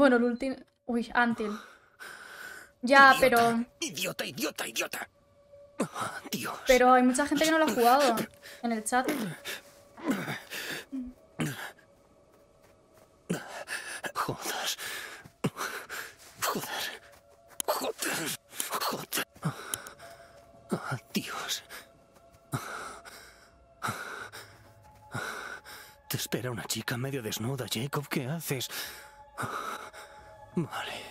Bueno, el último... Uy, Antil. Ya, pero... Idiota, idiota, idiota. Dios. Pero hay mucha gente que no lo ha jugado en el chat. Joder. Joder. Joder. Joder. Te espera una chica medio desnuda, Jacob. ¿Qué haces? Vale.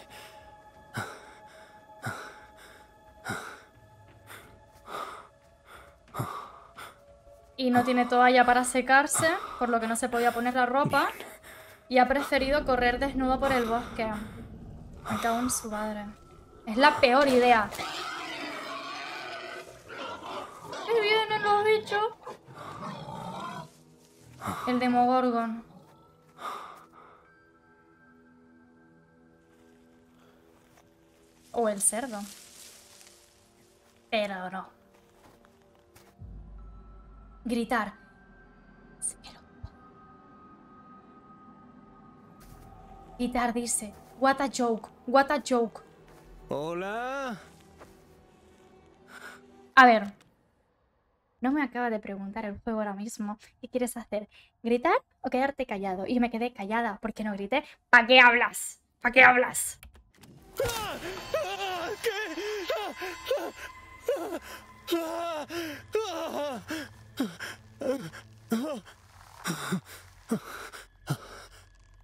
Y no tiene toalla para secarse, por lo que no se podía poner la ropa. Y ha preferido correr desnudo por el bosque. Me cago en su madre. Es la peor idea. ¿Qué vienen los bichos! El Demogorgon. O el cerdo. Pero no. Gritar. Gritar dice, what a joke, what a joke. Hola. A ver. No me acaba de preguntar el juego ahora mismo. ¿Qué quieres hacer? ¿Gritar o quedarte callado? Y me quedé callada porque no grité. ¿Para qué hablas? ¿Para qué hablas?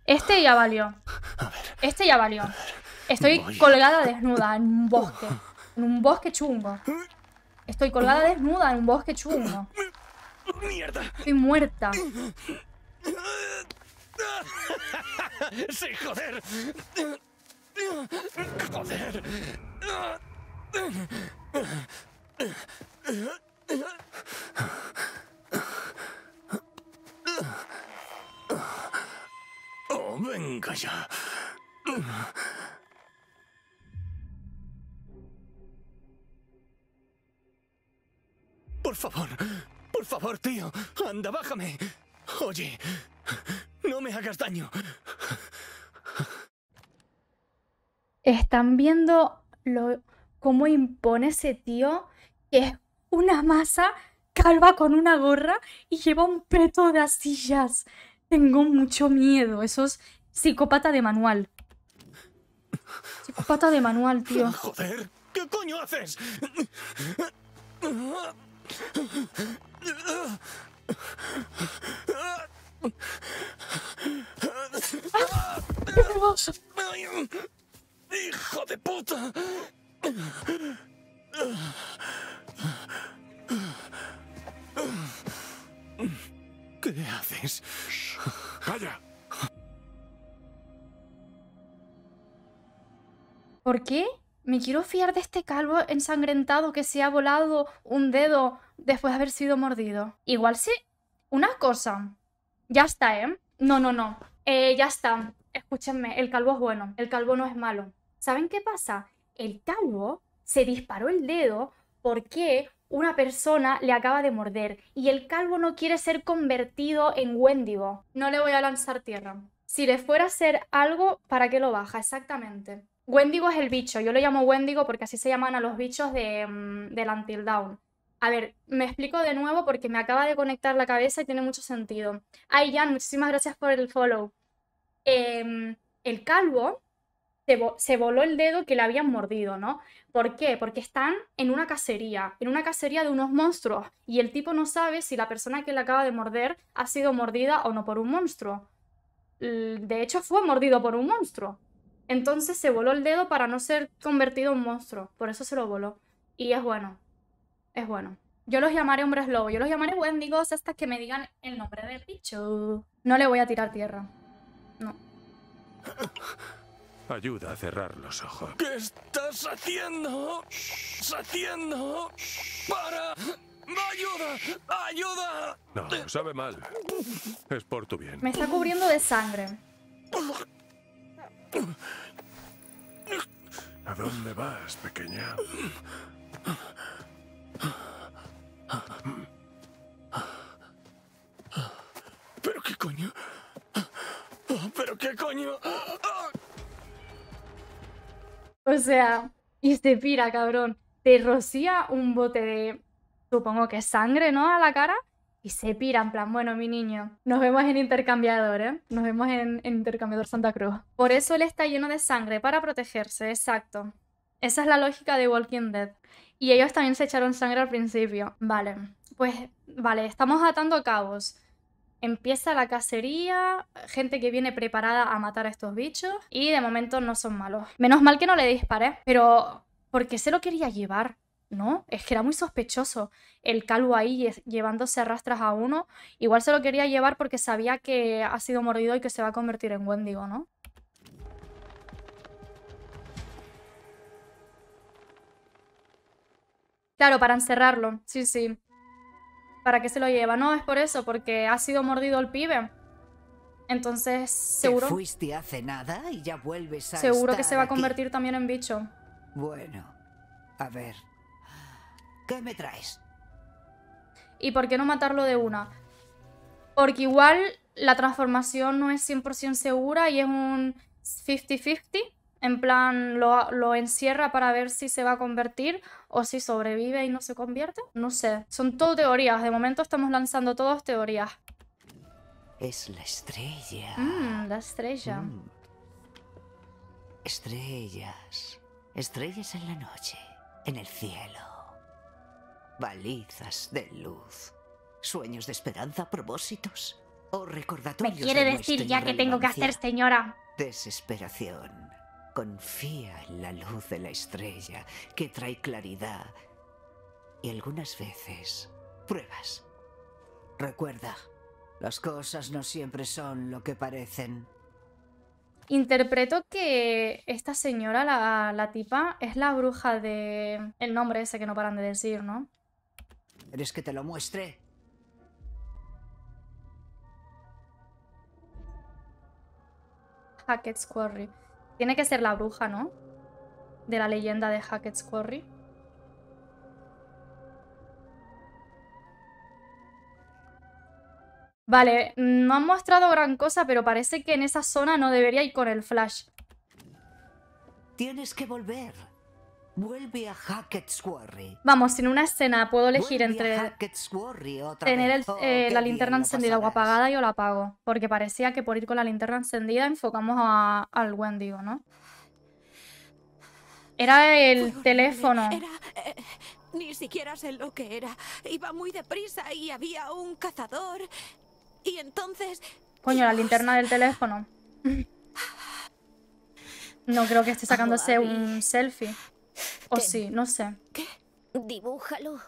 Este ya valió. Este ya valió. Estoy colgada desnuda en un bosque. En un bosque chungo. Estoy colgada desnuda en un bosque chungo. Estoy muerta. ¡Sí, joder! ¡Joder! Oh, venga ya. Por favor, por favor, tío. Anda, bájame. Oye, no me hagas daño están viendo lo, cómo impone ese tío, que es una masa calva con una gorra y lleva un peto de astillas. Tengo mucho miedo, eso es psicópata de manual. Psicópata de manual, tío. Joder, ¿qué coño haces? Ah, hijo puta. ¿Qué haces? ¿Por qué? Me quiero fiar de este calvo ensangrentado que se ha volado un dedo después de haber sido mordido. Igual sí. Una cosa. Ya está, ¿eh? No, no, no. Eh, ya está. Escúchenme, el calvo es bueno. El calvo no es malo. ¿Saben qué pasa? El calvo se disparó el dedo porque una persona le acaba de morder y el calvo no quiere ser convertido en Wendigo. No le voy a lanzar tierra. Si le fuera a hacer algo, ¿para qué lo baja? Exactamente. Wendigo es el bicho. Yo lo llamo Wendigo porque así se llaman a los bichos de, mm, del Until Down. A ver, me explico de nuevo porque me acaba de conectar la cabeza y tiene mucho sentido. Ay, Jan, muchísimas gracias por el follow. Em, el calvo se, voló el dedo que le habían mordido, ¿no? ¿Por qué? Porque están en una cacería, en una cacería de unos monstruos, y el tipo no sabe si la persona que le acaba de morder ha sido mordida o no por un monstruo. De hecho, fue mordido por un monstruo. Entonces se voló el dedo para no ser convertido en monstruo, por eso se lo voló. Y es bueno, es bueno. Yo los llamaré hombres lobo, yo los llamaré wendigos hasta que me digan el nombre del bicho. No le voy a tirar tierra. No. Ayuda a cerrar los ojos. ¿Qué estás haciendo? ¿Estás haciendo? ¡Para! ¡Ayuda! ¡Ayuda! No, sabe mal. Es por tu bien. Me está cubriendo de sangre. ¿A dónde vas, pequeña? ¿Pero qué coño? ¿Pero qué coño? O sea, y se pira, cabrón. Te rocía un bote de, supongo que sangre, ¿no? A la cara. Y se pira, en plan, bueno, mi niño, nos vemos en intercambiador, ¿eh? Nos vemos en, intercambiador Santa Cruz. Por eso él está lleno de sangre, para protegerse, exacto. Esa es la lógica de Walking Dead. Y ellos también se echaron sangre al principio. Vale, pues vale, estamos atando cabos. Empieza la cacería, gente que viene preparada a matar a estos bichos y de momento no son malos. Menos mal que no le disparé, pero porque se lo quería llevar? No, es que era muy sospechoso el calvo ahí llevándose rastras a uno. Igual se lo quería llevar porque sabía que ha sido mordido y que se va a convertir en Wendigo, ¿no? Claro, para encerrarlo, sí, sí. ¿para qué se lo lleva? No, es por eso, porque ha sido mordido el pibe. Entonces, seguro. y ya vuelves Seguro que se va a convertir también en bicho. Bueno, a ver. ¿Qué me traes? ¿Y por qué no matarlo de una? Porque igual la transformación no es 100% segura y es un 50-50. En plan, lo, encierra para ver si se va a convertir o si sobrevive y no se convierte. No sé. Son todo teorías. De momento estamos lanzando todas teorías. Es la estrella. Mm, la estrella. Mm. Estrellas. Estrellas en la noche, en el cielo. Balizas de luz. Sueños de esperanza, propósitos o recordatorios. Me quiere decir ya que tengo que hacer, señora. Desesperación Confía en la luz de la estrella que trae claridad y algunas veces pruebas. Recuerda, las cosas no siempre son lo que parecen. Interpreto que esta señora, la, tipa, es la bruja de... El nombre ese que no paran de decir, ¿no? ¿Quieres que te lo muestre? Hackett's Quarry. Tiene que ser la bruja, ¿no? De la leyenda de Hackett's Quarry. Vale, no han mostrado gran cosa, pero parece que en esa zona no debería ir con el flash. Tienes que volver. Vuelve a Hackett's Quarry. Vamos, en una escena puedo elegir entre tener eh, la linterna encendida o apagada y o la apago. Porque parecía que por ir con la linterna encendida enfocamos a, al Wendigo, ¿no? Era el teléfono. Eh, ni siquiera sé lo que era. Iba muy deprisa y había un cazador. Y entonces... Coño, la linterna del teléfono. no creo que esté sacándose un selfie. O sí, no sé. ¿Qué? Dibújalo.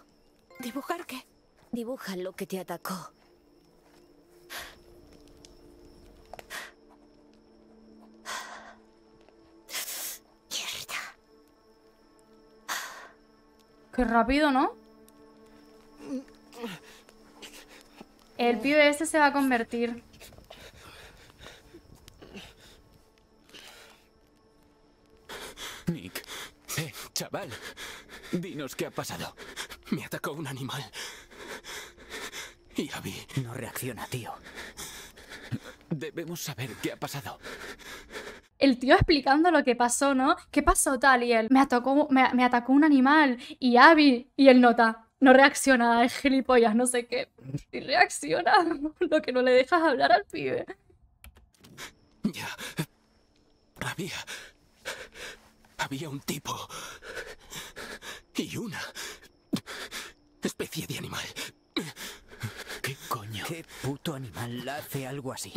¿Dibujar qué? Dibuja lo que te atacó. Qué rápido, ¿no? El pibe ese se va a convertir. Chaval, dinos qué ha pasado. Me atacó un animal. Y Abby No reacciona, tío. Debemos saber qué ha pasado. El tío explicando lo que pasó, ¿no? ¿Qué pasó tal? Y él, me atacó, atacó un animal. Y Abby, y él nota, no reacciona, es gilipollas, no sé qué. Y reacciona, lo que no le dejas hablar al pibe. Ya. Había había un tipo y una especie de animal. ¿Qué coño? ¿Qué puto animal hace algo así?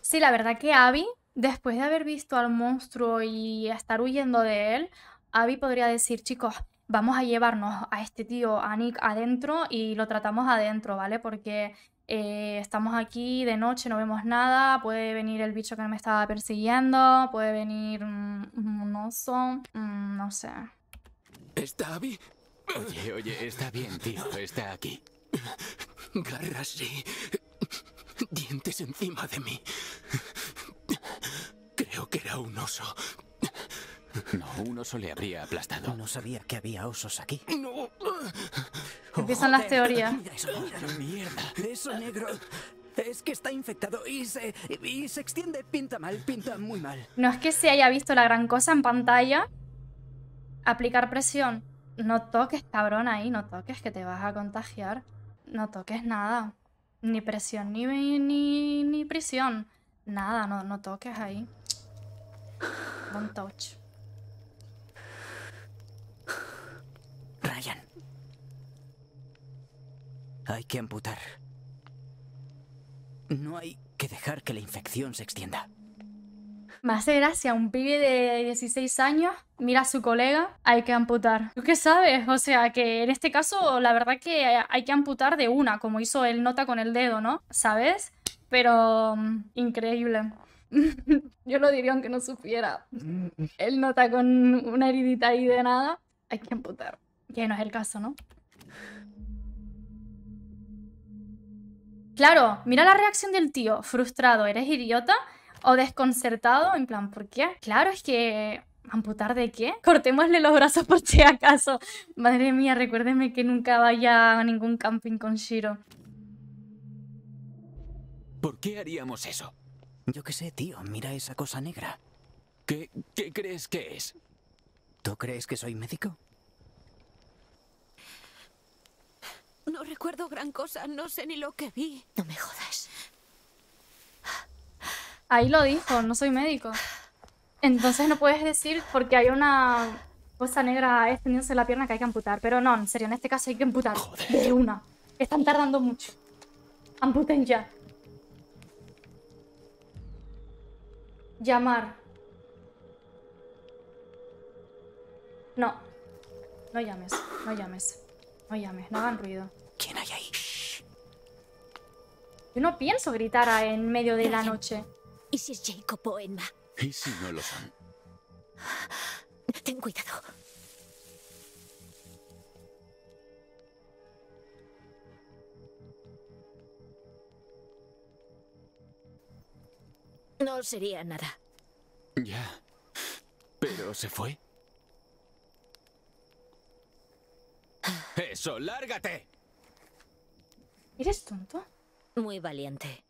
Sí, la verdad que Abby, después de haber visto al monstruo y estar huyendo de él, Abby podría decir, chicos, vamos a llevarnos a este tío, a Nick, adentro y lo tratamos adentro, ¿vale? Porque eh, estamos aquí de noche, no vemos nada, puede venir el bicho que me estaba persiguiendo, puede venir mm, un, oso, mm, no sé. ¿Está bien? Oye, oye, está bien, tío, está aquí. Garras dientes encima de mí. Creo que era un oso. No, un oso le habría aplastado. No sabía que había osos aquí. Empiezan las teorías. Ah, mierda. negro. Es que está infectado y se, extiende, pinta mal, pinta muy mal. No es que se haya visto la gran cosa en pantalla. Aplicar presión. No toques, cabrón, ahí. No toques, que te vas a contagiar. No toques nada. Ni presión, ni, ni, ni Nada, no, no toques ahí. Don't touch. Hay que amputar. No hay que dejar que la infección se extienda. Me hace gracia, un pibe de 16 años mira a su colega, hay que amputar. ¿Tú qué sabes? O sea, que en este caso la verdad que hay que amputar de una, como hizo él, nota con el dedo, ¿no? ¿Sabes? Pero... Mm, increíble. Yo lo diría aunque no supiera. Mm. Él nota con una heridita ahí de nada, hay que amputar. Que no es el caso, ¿no? Claro, mira la reacción del tío, frustrado, ¿eres idiota? O desconcertado, en plan, ¿por qué? Claro, es que... ¿Amputar de qué? Cortémosle los brazos por si acaso. Madre mía, recuérdeme que nunca vaya a ningún camping con Shiro. ¿Por qué haríamos eso? Yo qué sé, tío. Mira esa cosa negra. ¿Qué, qué crees que es? ¿Tú crees que soy médico? No recuerdo gran cosa, no sé ni lo que vi. No me jodas. Ahí lo dijo, no soy médico. Entonces no puedes decir porque hay una cosa negra extendiéndose la pierna que hay que amputar. Pero no, en serio, en este caso hay que amputar. De una. Están tardando mucho. Amputen ya. Llamar. No. No llames, no llames. No no hagan ruido. ¿Quién hay ahí? Yo no pienso gritar en medio de la noche. ¿Y si es Jacob o Emma? ¿Y si no lo son? Ten cuidado. No sería nada. Ya. Pero se fue. Eso, lárgate. ¿Eres tonto? Muy valiente.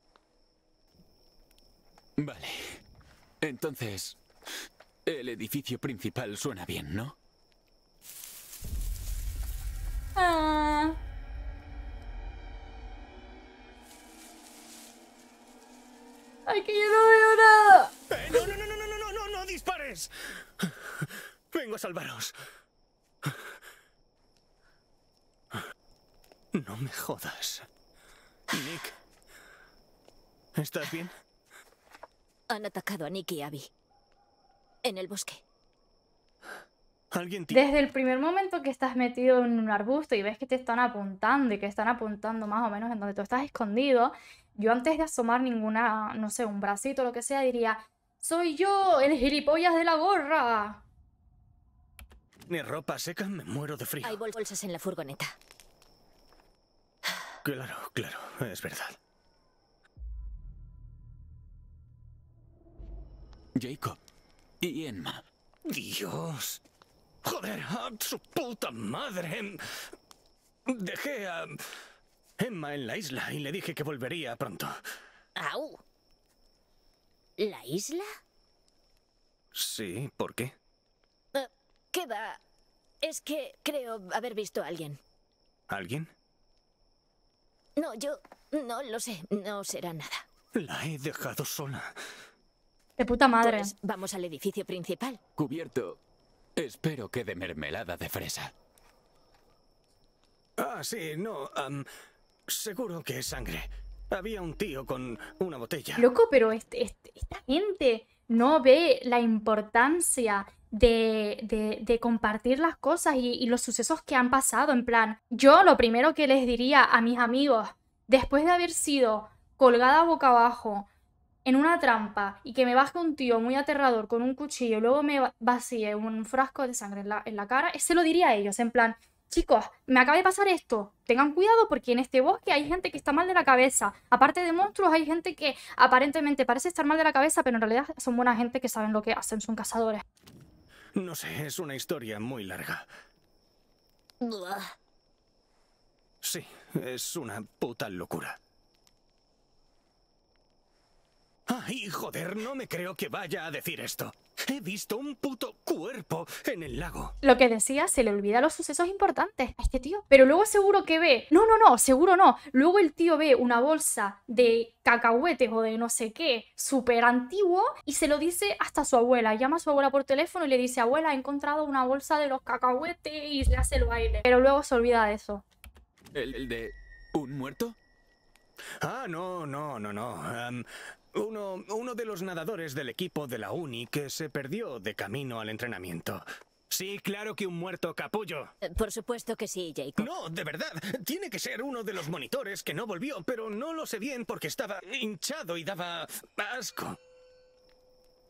Vale. Entonces, el edificio principal suena bien, ¿no? Ah. ¡Ay, que yo no veo nada! no, eh, no, no, no, no, no, no, no dispares. Vengo a salvaros. No me jodas. Nick. ¿Estás bien? Han atacado a Nick y Abby. En el bosque. ¿Alguien Desde el primer momento que estás metido en un arbusto y ves que te están apuntando y que están apuntando más o menos en donde tú estás escondido, yo antes de asomar ninguna, no sé, un bracito o lo que sea, diría, soy yo, el gilipollas de la gorra. Mi ropa seca, me muero de frío. Hay bolsas en la furgoneta. Claro, claro, es verdad. Jacob y Emma. Dios. Joder, su puta madre. Dejé a Emma en la isla y le dije que volvería pronto. ¿La isla? Sí, ¿por qué? Eh, ¿Qué va? Es que creo haber visto a alguien. ¿Alguien? No, yo no lo sé. No será nada. La he dejado sola. De puta madre. Pues vamos al edificio principal. Cubierto. Espero que de mermelada de fresa. Ah, sí, no. seguro que es sangre. Había un tío con una botella. Loco, pero este, este, esta gente no ve la importancia de, compartir las cosas y, los sucesos que han pasado. En plan, yo lo primero que les diría a mis amigos, después de haber sido colgada boca abajo en una trampa y que me baje un tío muy aterrador con un cuchillo y luego me vacíe un frasco de sangre en la, en la cara, se lo diría a ellos, en plan, chicos, me acaba de pasar esto, tengan cuidado porque en este bosque hay gente que está mal de la cabeza, aparte de monstruos hay gente que aparentemente parece estar mal de la cabeza, pero en realidad son buena gente que saben lo que hacen, son cazadores. No sé, es una historia muy larga. Sí, es una puta locura. Ay, joder, no me creo que vaya a decir esto. He visto un puto cuerpo en el lago. Lo que decía, se le olvida los sucesos importantes a este tío. Pero luego seguro que ve... No, no, no, seguro no. Luego el tío ve una bolsa de cacahuetes o de no sé qué súper antiguo y se lo dice hasta su abuela. Llama a su abuela por teléfono y le dice, abuela, he encontrado una bolsa de los cacahuetes y le hace el baile. Pero luego se olvida de eso. ¿El, de un muerto? Ah, no, no, no, no. Em, uno, de los nadadores del equipo de la uni que se perdió de camino al entrenamiento. Sí, claro que un muerto capullo. Eh, por supuesto que sí, Jacob. No, de verdad. Tiene que ser uno de los monitores que no volvió, pero no lo sé bien porque estaba hinchado y daba asco.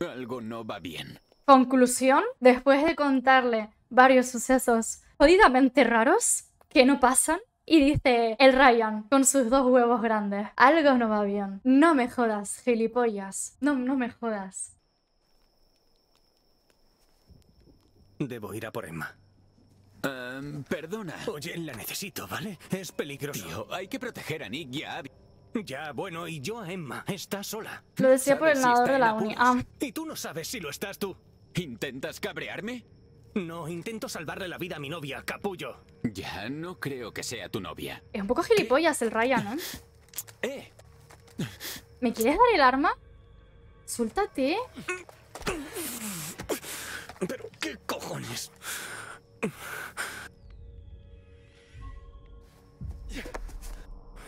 Algo no va bien. Conclusión, después de contarle varios sucesos jodidamente raros que no pasan, y dice el Ryan con sus dos huevos grandes. Algo no va bien. No me jodas, gilipollas. No, no me jodas. Debo ir a por Emma. Em, perdona. Oye, la necesito, ¿vale? Es peligroso. Tío, hay que proteger a Nick y a Abby. Ya, bueno, y yo a Emma. Está sola. Lo decía por el nadador de la uni. Ah. Y tú no sabes si lo estás tú. ¿Intentas cabrearme? No, intento salvarle la vida a mi novia, capullo. Ya, no creo que sea tu novia. Es un poco gilipollas el Ryan, ¿no? Eh. ¿Me quieres dar el arma? Suéltate. Pero, ¿qué cojones?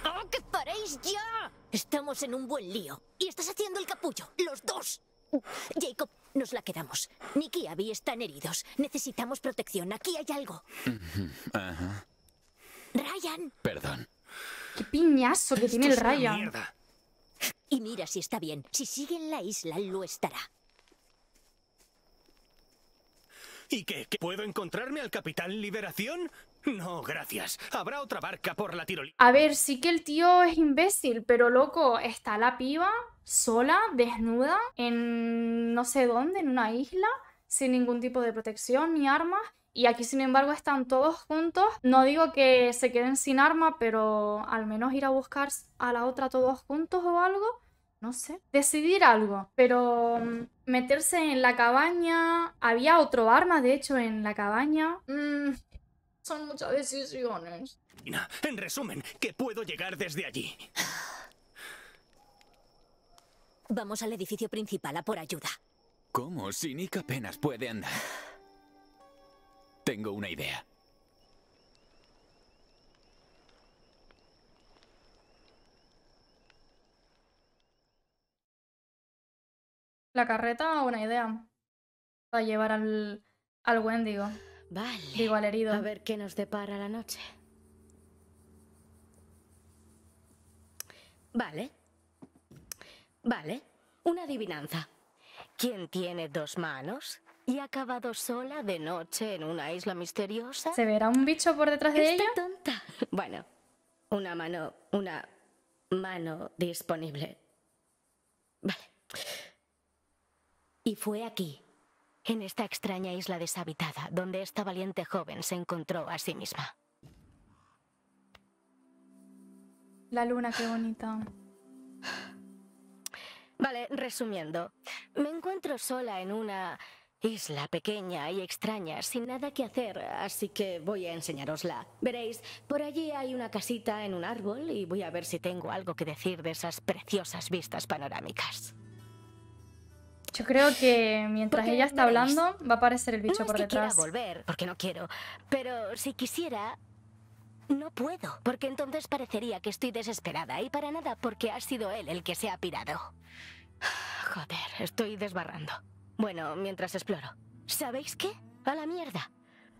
¡Oh, que paréis ya! Estamos en un buen lío. Y estás haciendo el capullo, los dos. Jacob, nos la quedamos. Nick y Abby están heridos. Necesitamos protección. Aquí hay algo. Ryan. Perdón. Qué piñazo que tiene el Ryan. Y mira si está bien. Si sigue en la isla, lo estará. ¿Y qué? ¿Puedo encontrarme al Capitán Liberación? No, gracias. Habrá otra barca por la tirolina. A ver, sí que el tío es imbécil, pero loco, está la piba sola, desnuda, en no sé dónde, en una isla, sin ningún tipo de protección ni armas. Y aquí, sin embargo, están todos juntos. No digo que se queden sin arma, pero al menos ir a buscar a la otra todos juntos o algo. No sé. Decidir algo. Pero mm, meterse en la cabaña. Había otro arma, de hecho, en la cabaña. Mm, son muchas decisiones. En resumen, que puedo llegar desde allí. Vamos al edificio principal a por ayuda. ¿Cómo? Si Nick apenas puede andar. Tengo una idea. La carreta, o una idea. Para llevar al, al Wendigo. Vale. Digo al herido. A ver qué nos depara la noche. Vale. Vale, una adivinanza. ¿Quién tiene dos manos y ha acabado sola de noche en una isla misteriosa? ¿Se verá un bicho por detrás de ella? tonta. Bueno, una mano, una mano disponible. Vale. Y fue aquí, en esta extraña isla deshabitada, donde esta valiente joven se encontró a sí misma. La luna, qué bonita. Vale, resumiendo. Me encuentro sola en una isla pequeña y extraña, sin nada que hacer, así que voy a enseñarosla. Veréis, por allí hay una casita en un árbol y voy a ver si tengo algo que decir de esas preciosas vistas panorámicas. Yo creo que mientras ella está hablando va a aparecer el bicho por detrás. volver, porque no quiero, pero si quisiera no puedo, porque entonces parecería que estoy desesperada y para nada porque ha sido él el que se ha pirado. Joder, estoy desbarrando. Bueno, mientras exploro. ¿Sabéis qué? A la mierda.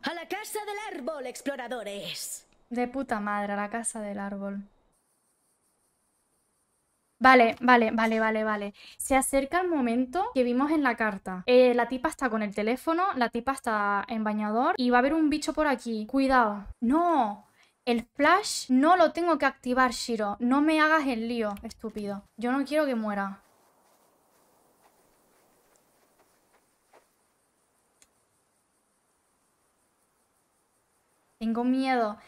A la casa del árbol, exploradores. De puta madre, a la casa del árbol. Vale, vale, vale, vale, vale. Se acerca el momento que vimos en la carta. Eh, la tipa está con el teléfono, la tipa está en bañador y va a haber un bicho por aquí. Cuidado. No, el flash no lo tengo que activar, Shiro. No me hagas el lío, estúpido. Yo no quiero que muera. Tengo miedo.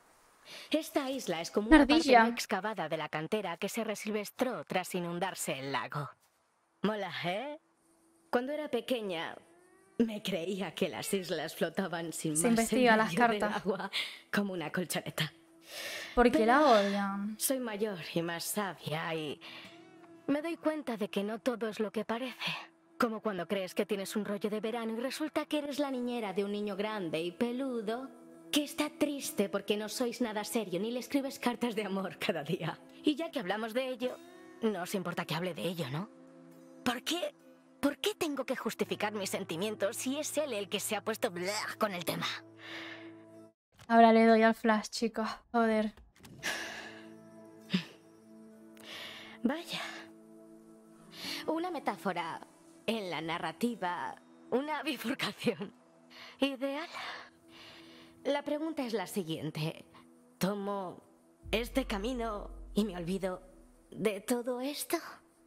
Esta isla es como una ardilla excavada de la cantera que se resilvestró tras inundarse el lago. Mola, ¿eh? Cuando era pequeña, me creía que las islas flotaban sin más. Se investiga en las cartas. Agua, como una colchoneta. Porque la odian? Soy mayor y más sabia y me doy cuenta de que no todo es lo que parece. Como cuando crees que tienes un rollo de verano y resulta que eres la niñera de un niño grande y peludo que está triste porque no sois nada serio ni le escribes cartas de amor cada día. Y ya que hablamos de ello, no os importa que hable de ello, ¿no? ¿Por qué? ¿Por qué tengo que justificar mis sentimientos si es él el que se ha puesto bla con el tema? Ahora le doy al flash, chico. Joder. Vaya. Una metáfora en la narrativa, una bifurcación. Ideal. La pregunta es la siguiente. ¿Tomo este camino y me olvido de todo esto?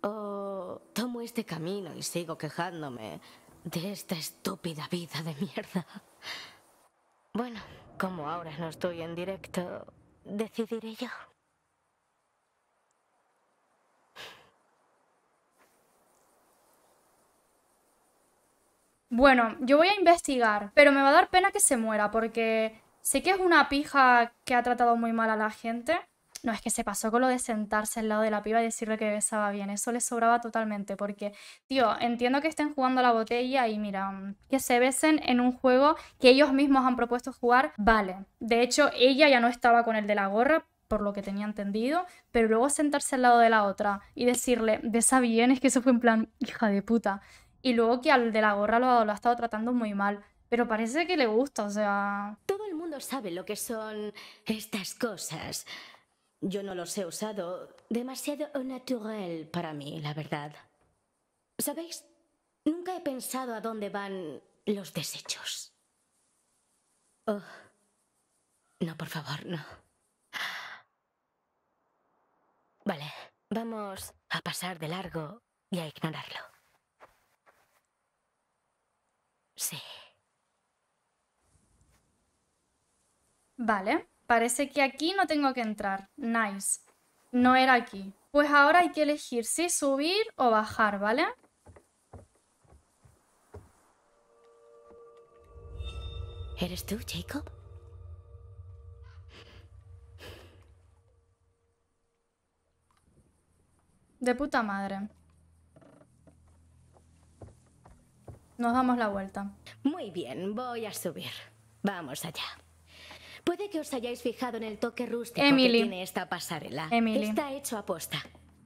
¿O tomo este camino y sigo quejándome de esta estúpida vida de mierda? Bueno, como ahora no estoy en directo, decidiré yo. Bueno, yo voy a investigar, pero me va a dar pena que se muera porque sé que es una pija que ha tratado muy mal a la gente. No es que se pasó con lo de sentarse al lado de la piba y decirle que besaba bien, eso le sobraba totalmente, porque, tío, entiendo que estén jugando a la botella y mira, mm, que se besen en un juego que ellos mismos han propuesto jugar, vale. De hecho, ella ya no estaba con el de la gorra, por lo que tenía entendido, pero luego sentarse al lado de la otra y decirle, besa bien, es que eso fue en plan, hija de puta. Y luego que al de la gorra lo, lo ha estado tratando muy mal, pero parece que le gusta, o sea... Todo el mundo sabe lo que son estas cosas. Yo no los he usado demasiado natural para mí, la verdad. ¿Sabéis? Nunca he pensado a dónde van los desechos. Oh. No, por favor, no. Vale, vamos a pasar de largo y a ignorarlo. Sí. Vale. Parece que aquí no tengo que entrar. Nice. No era aquí. Pues ahora hay que elegir si subir o bajar, ¿vale? ¿Eres tú, Jacob? De puta madre. Nos damos la vuelta. Muy bien, voy a subir. Vamos allá. Puede que os hayáis fijado en el toque rústico que tiene esta pasarela. Está hecho a posta.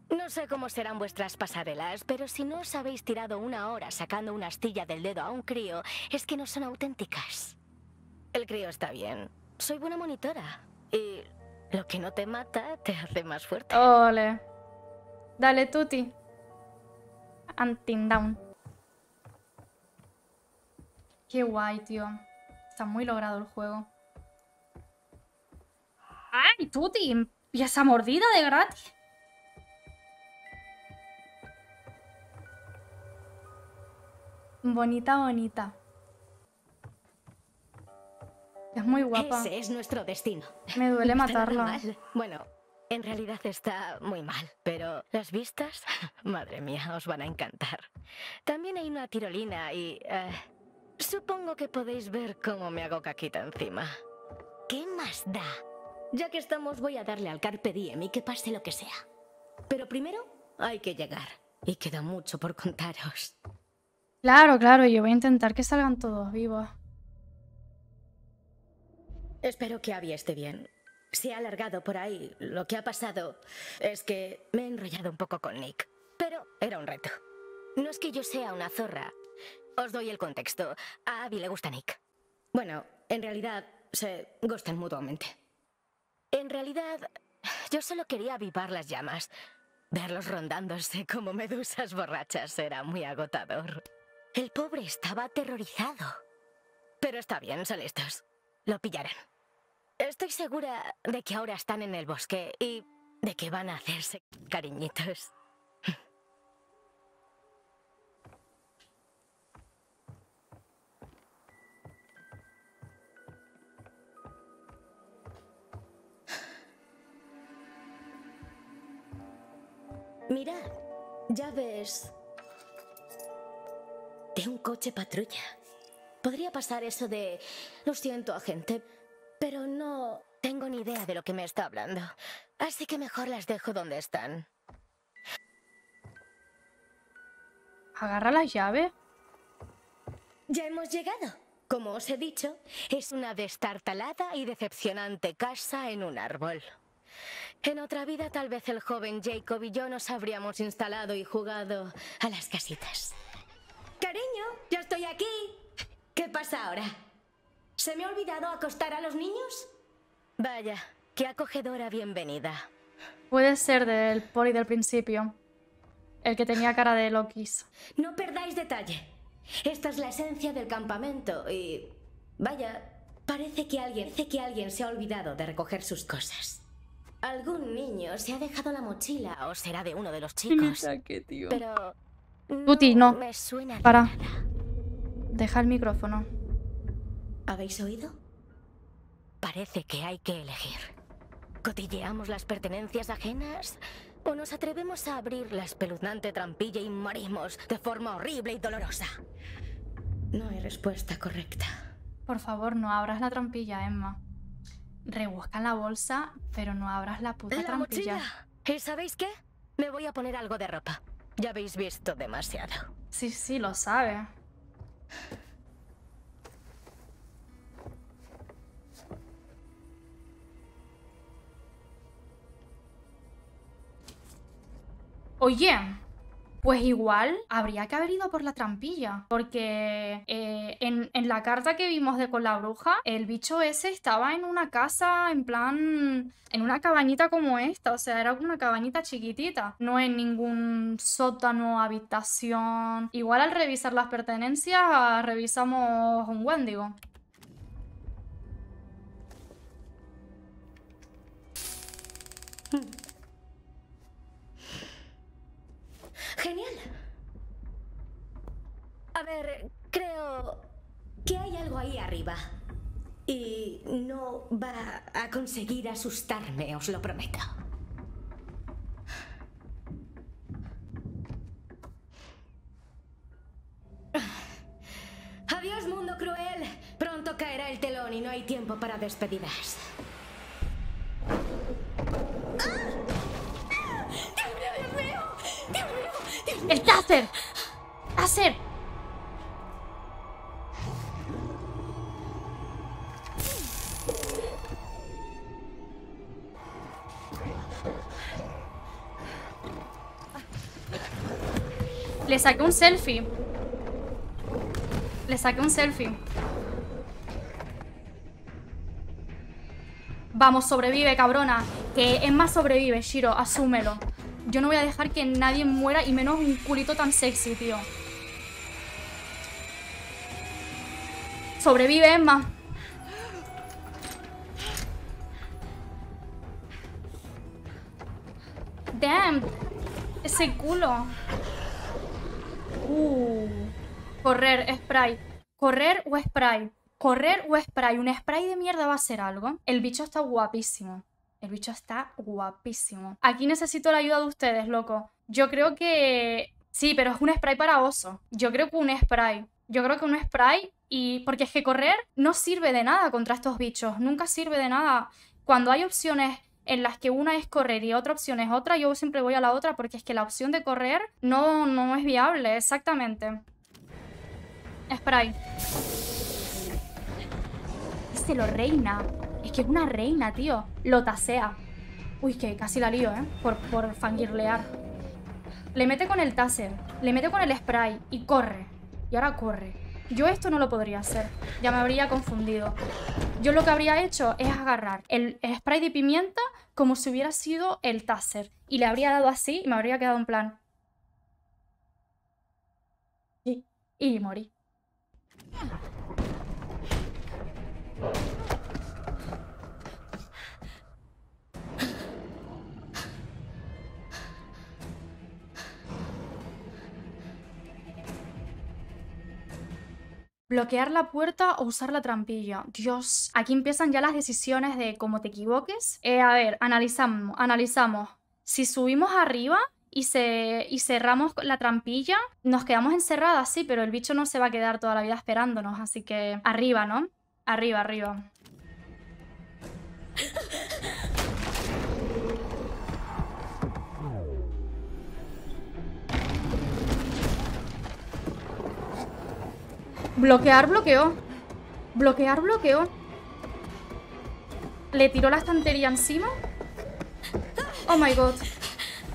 No sé cómo serán vuestras pasarelas, pero si no os habéis tirado una hora sacando una astilla del dedo a un crío, es que no son auténticas. El crío está bien. Soy buena monitora. Y lo que no te mata te hace más fuerte. Ole. Dale, Tuti. Antin down. Qué guay, tío. Está muy logrado el juego y ya Y esa mordida de gratis. Bonita, bonita. Es muy guapa. Ese es nuestro destino. Me duele matarla. Bueno, en realidad está muy mal, pero las vistas, madre mía, os van a encantar. También hay una tirolina y... Eh, supongo que podéis ver cómo me hago caquita encima. ¿Qué más da? Ya que estamos, voy a darle al carpe diem y que pase lo que sea. Pero primero hay que llegar. Y queda mucho por contaros. Claro, claro, yo voy a intentar que salgan todos vivos. Espero que Abby esté bien. Se ha alargado por ahí. Lo que ha pasado es que me he enrollado un poco con Nick. Pero era un reto. No es que yo sea una zorra. Os doy el contexto. A Abby le gusta Nick. Bueno, en realidad se gustan mutuamente. En realidad, yo solo quería avivar las llamas. Verlos rondándose como medusas borrachas era muy agotador. El pobre estaba aterrorizado. Pero está bien, son listos. Lo pillarán. Estoy segura de que ahora están en el bosque y de que van a hacerse cariñitos. Mirad, llaves de un coche patrulla. Podría pasar eso de... Lo siento, agente, pero no tengo ni idea de lo que me está hablando. Así que mejor las dejo donde están. ¿Agarra la llave? Ya hemos llegado. Como os he dicho, es una destartalada y decepcionante casa en un árbol. En otra vida tal vez el joven Jacob y yo nos habríamos instalado y jugado a las casitas. Cariño, yo estoy aquí. ¿Qué pasa ahora? ¿Se me ha olvidado acostar a los niños? Vaya, qué acogedora bienvenida. Puede ser del poli del principio. El que tenía cara de Loki. No perdáis detalle. Esta es la esencia del campamento y... Vaya, parece que alguien, parece que alguien se ha olvidado de recoger sus cosas. Algún niño se ha dejado la mochila o será de uno de los chicos. Saque, tío. Pero... no. Me suena Para. Deja el micrófono. ¿Habéis oído? Parece que hay que elegir. ¿Cotilleamos las pertenencias ajenas o nos atrevemos a abrir la espeluznante trampilla y morimos de forma horrible y dolorosa? No hay respuesta correcta. Por favor, no abras la trampilla, Emma. Rebusca la bolsa, pero no abras la puta la trampilla. ¿Y sabéis qué? Me voy a poner algo de ropa. Ya habéis visto demasiado. Sí, sí, lo sabe. Oye, pues igual habría que haber ido por la trampilla, porque eh, en, la carta que vimos de con la bruja, el bicho ese estaba en una casa, en plan, en una cabañita como esta, o sea, era una cabañita chiquitita, no en ningún sótano, habitación. Igual al revisar las pertenencias, revisamos un Wendigo. Genial. A ver, creo que hay algo ahí arriba. Y no va a conseguir asustarme, os lo prometo. Adiós, mundo cruel. Pronto caerá el telón y no hay tiempo para despedidas. hacer? Hacer. Le saqué un selfie. Le saqué un selfie. Vamos, sobrevive, cabrona. Que es más sobrevive, Shiro, asúmelo. Yo no voy a dejar que nadie muera y menos un culito tan sexy, tío. Sobrevive, Emma. Damn. Ese culo. Uh. Correr, spray. Correr o spray. Correr o spray. Un spray de mierda va a ser algo. El bicho está guapísimo. El bicho está guapísimo. Aquí necesito la ayuda de ustedes, loco. Yo creo que... Sí, pero es un spray para oso. Yo creo que un spray. Yo creo que un spray y... Porque es que correr no sirve de nada contra estos bichos. Nunca sirve de nada. Cuando hay opciones en las que una es correr y otra opción es otra, yo siempre voy a la otra porque es que la opción de correr no, no es viable, exactamente. Spray. Se lo reina. Es que es una reina, tío. Lo tasea. Uy, que casi la lío, ¿eh? Por, fangirlear. Le mete con el taser. Le mete con el spray. Y corre. Y ahora corre. Yo esto no lo podría hacer. Ya me habría confundido. Yo lo que habría hecho es agarrar el spray de pimienta como si hubiera sido el taser. Y le habría dado así y me habría quedado en plan... Y, y morí. Bloquear la puerta o usar la trampilla. Dios, aquí empiezan ya las decisiones de cómo te equivoques. Eh, a ver, analizamos, analizamos. Si subimos arriba y, se, y cerramos la trampilla, nos quedamos encerradas, sí, pero el bicho no se va a quedar toda la vida esperándonos, así que arriba, ¿no? Arriba, arriba. Bloquear bloqueo. Bloquear bloqueo. Le tiró la estantería encima. Oh my god.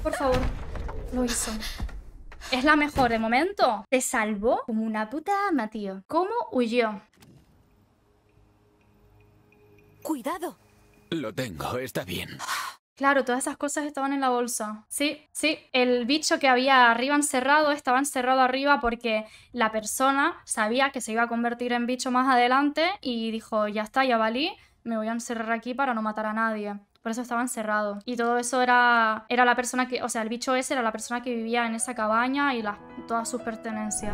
Por favor. Lo hizo. Es la mejor de momento. Te salvó como una puta ama, tío. ¿Cómo huyó? Cuidado. Lo tengo, está bien. Claro, todas esas cosas estaban en la bolsa. Sí, sí. El bicho que había arriba encerrado estaba encerrado arriba porque la persona sabía que se iba a convertir en bicho más adelante y dijo, ya está, ya valí, me voy a encerrar aquí para no matar a nadie. Por eso estaba encerrado. Y todo eso era, era la persona que, o sea, el bicho ese era la persona que vivía en esa cabaña y las, todas sus pertenencias.